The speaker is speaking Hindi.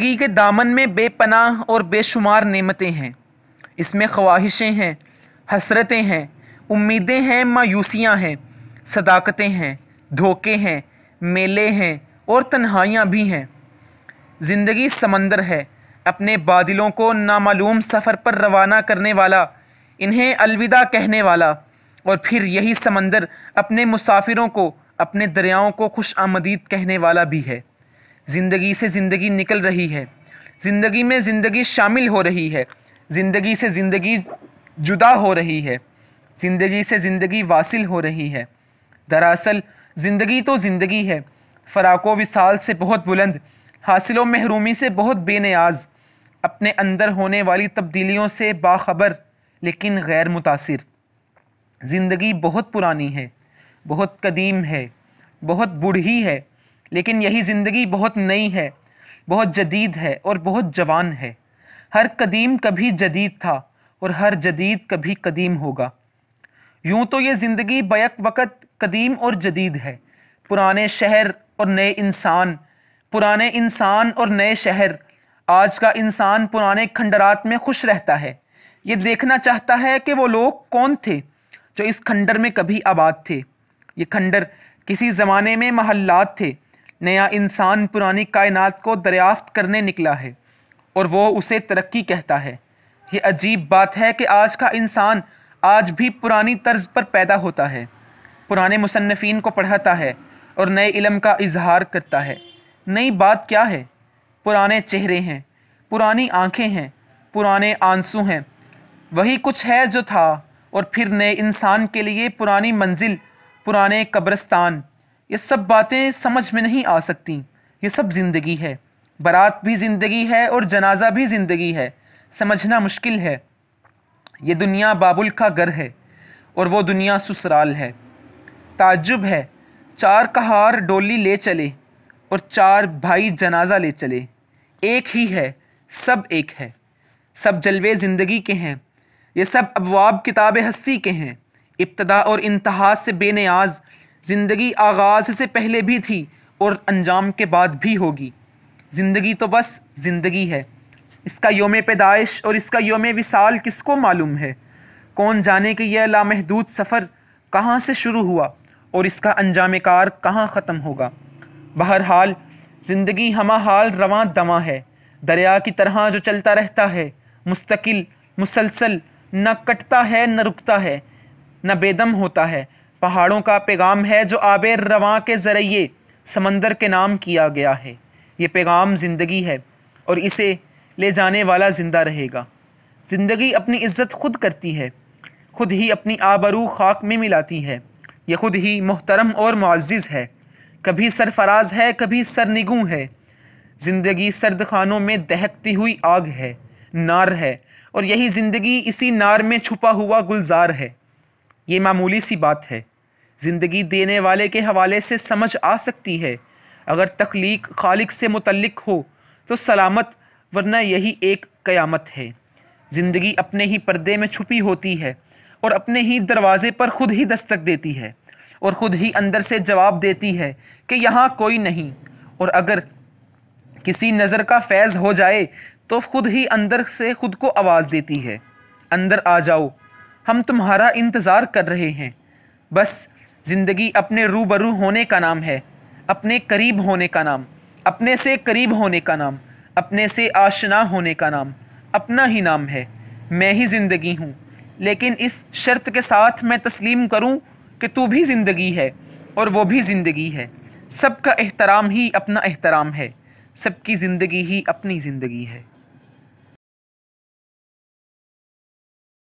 ज़िंदगी के दामन में बेपनाह और बेशुमार नेमतें हैं इसमें ख्वाहिशें हैं हसरतें हैं उम्मीदें हैं मायूसियाँ हैं सदाकतें हैं धोखे हैं मेले हैं और तन्हाइयाँ भी हैं ज़िंदगी समंदर है अपने बादलों को नामालूम सफ़र पर रवाना करने वाला इन्हें अलविदा कहने वाला और फिर यही समंदर अपने मुसाफिरों को अपने दरियाओं को खुश आमदीद कहने वाला भी है ज़िंदगी से ज़िंदगी निकल रही है ज़िंदगी में ज़िंदगी शामिल हो रही है ज़िंदगी से ज़िंदगी जुदा हो रही है ज़िंदगी से ज़िंदगी वासिल हो रही है दरअसल ज़िंदगी तो ज़िंदगी है फ़राको विसाल से बहुत बुलंद हासिलों महरूमी से बहुत बेनियाज अपने अंदर होने वाली तब्दीलियों से बाखबर लेकिन गैर मुतासर ज़िंदगी बहुत पुरानी है बहुत कदीम है बहुत बूढ़ी है लेकिन यही ज़िंदगी बहुत नई है बहुत जदीद है और बहुत जवान है हर कदीम कभी जदीद था और हर जदीद कभी कदीम होगा यूँ तो ये ज़िंदगी बैक वक़्त कदीम और जदीद है पुराने शहर और नए इंसान पुराने इंसान और नए शहर आज का इंसान पुराने खंडरात में खुश रहता है ये देखना चाहता है कि वो लोग कौन थे जो इस खंडर में कभी आबाद थे ये खंडर किसी ज़माने में महल्लात थे नया इंसान पुरानी कायनात को दरियाफ्त करने निकला है और वो उसे तरक्की कहता है ये अजीब बात है कि आज का इंसान आज भी पुरानी तर्ज पर पैदा होता है पुराने मुसनफिन को पढ़ाता है और नए इलम का इजहार करता है नई बात क्या है पुराने चेहरे हैं पुरानी आँखें हैं पुराने आंसू हैं वही कुछ है जो था और फिर नए इंसान के लिए पुरानी मंजिल पुराने कब्रस्तान ये सब बातें समझ में नहीं आ सकती ये सब ज़िंदगी है बारात भी ज़िंदगी है और जनाजा भी ज़िंदगी है समझना मुश्किल है ये दुनिया बाबुल का घर है और वो दुनिया ससुराल है ताजुब है चार कहार डोली ले चले और चार भाई जनाजा ले चले एक ही है सब एक है सब जलवे ज़िंदगी के हैं ये सब अबवाब किताब हस्ती के हैं इब्तदा और इंतहा से बेनियाज ज़िंदगी आगाज़ से पहले भी थी और अंजाम के बाद भी होगी ज़िंदगी तो बस ज़िंदगी है इसका योम पैदाइश और इसका योम विसाल किसको मालूम है कौन जाने कि यह लामहदूद सफ़र कहाँ से शुरू हुआ और इसका अंजाम कार कहाँ ख़त्म होगा बहरहाल ज़िंदगी हमा हाल रवा दवा है दरिया की तरह जो चलता रहता है मुस्तकिल मुसलसल न कटता है न रुकता है न बेदम होता है पहाड़ों का पैगाम है जो आब रवा के ज़रिए समंदर के नाम किया गया है ये पैगाम ज़िंदगी है और इसे ले जाने वाला ज़िंदा रहेगा ज़िंदगी अपनी इज्जत खुद करती है खुद ही अपनी आबरू खाक में मिलाती है यह खुद ही मोहतरम और मुआज़ है कभी सरफराज है कभी सरनिगू है ज़िंदगी सर्द खानों में दहकती हुई आग है नार है और यही ज़िंदगी इसी नार में छुपा हुआ गुलजार है ये मामूली सी बात है ज़िंदगी देने वाले के हवाले से समझ आ सकती है अगर तख्लीक खालिक से मुतलक हो तो सलामत वरना यही एक क़यामत है ज़िंदगी अपने ही पर्दे में छुपी होती है और अपने ही दरवाज़े पर ख़ुद ही दस्तक देती है और ख़ुद ही अंदर से जवाब देती है कि यहाँ कोई नहीं और अगर किसी नज़र का फैज़ हो जाए तो ख़ुद ही अंदर से ख़ुद को आवाज़ देती है अंदर आ जाओ हम तुम्हारा इंतज़ार कर रहे हैं बस ज़िंदगी अपने रूबरू होने का नाम है अपने करीब होने का नाम अपने से करीब होने का नाम अपने से आशना होने का नाम अपना ही नाम है मैं ही ज़िंदगी हूँ लेकिन इस शर्त के साथ मैं तस्लीम करूँ कि तू भी ज़िंदगी है और वो भी ज़िंदगी है सबका एहतराम ही अपना एहतराम है सबकी ज़िंदगी ही अपनी ज़िंदगी है